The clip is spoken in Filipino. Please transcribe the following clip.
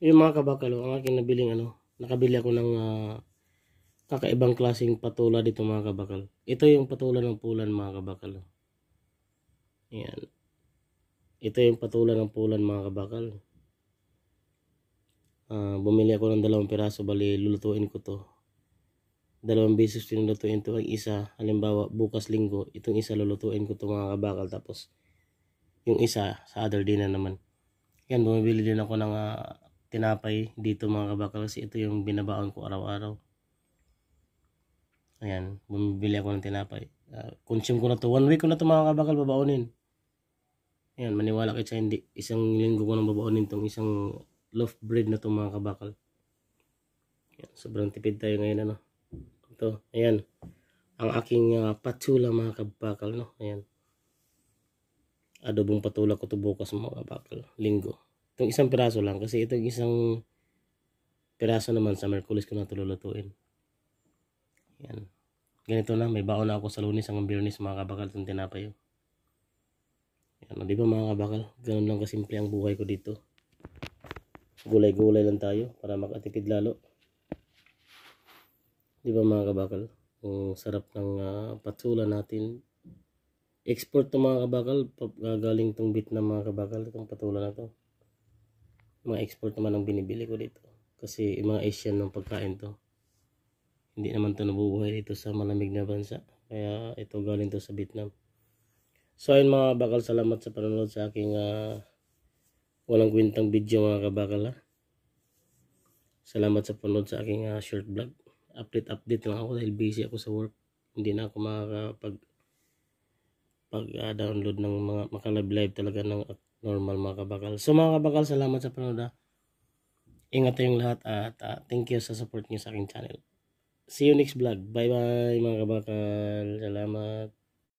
Yung mga kabakalo, ang aking nabiling ano, nakabili ako ng uh, kakaibang klaseng patula dito mga kabakal. Ito yung patula ng pulan mga kabakal. Ayan. Ito yung patula ng pulan mga kabakal. Uh, bumili ako ng dalawang piraso, bali lulutuin ko to. Dalawang beses tinulutuin to ang isa. Halimbawa, bukas linggo, itong isa lulutuin ko to mga kabakal. Tapos, yung isa sa other day na naman. Yan, bumibili din ako ng uh, tinapay dito mga kabakal kasi ito yung binabaon ko araw-araw. Ayan, bumibili ako ng tinapay. Uh, consume ko na to. One week ko na to mga kabakal babaunin. Ayan, maniwala kayo sa hindi. Isang linggo ko nang babaunin tong isang loaf bread na to mga kabakal. Ayan, sobrang tipid tayo ngayon ano. Ito, ayan. Ang aking uh, patula mga kabakal no. Ayan. Adobong patula ko to bukas mga kabakal. Linggo. Itong isang piraso lang kasi itong isang piraso naman sa Merkulis ko natululutuin. Yan. Ganito na, may baon na ako sa lunis hanggang birnis mga kabakal itong tinapayo. Oh. Yan, oh, di ba mga kabakal? Ganun lang kasimple ang buhay ko dito. Gulay-gulay lang tayo para makatipid lalo. Di ba mga kabakal? Ang sarap ng uh, patsula natin. Export to mga kabakal. Gagaling tong bit na mga kabakal. Itong patula na to mga export naman ang binibili ko dito kasi mga Asian ng pagkain to hindi naman to nabubuhay dito sa malamig na bansa kaya ito galing to sa Vietnam so ayun mga bakal salamat sa panonood sa aking uh, walang kwentang video mga kabakal ha salamat sa panonood sa aking uh, short vlog update update lang ako dahil busy ako sa work hindi na ako makakapag pag-download ah, uh, ng mga makalive-live talaga ng normal mga kabakal. So mga kabakal, salamat sa panood. Ah. Ingat tayong lahat at uh, thank you sa support niyo sa aking channel. See you next vlog. Bye-bye mga kabakal. Salamat.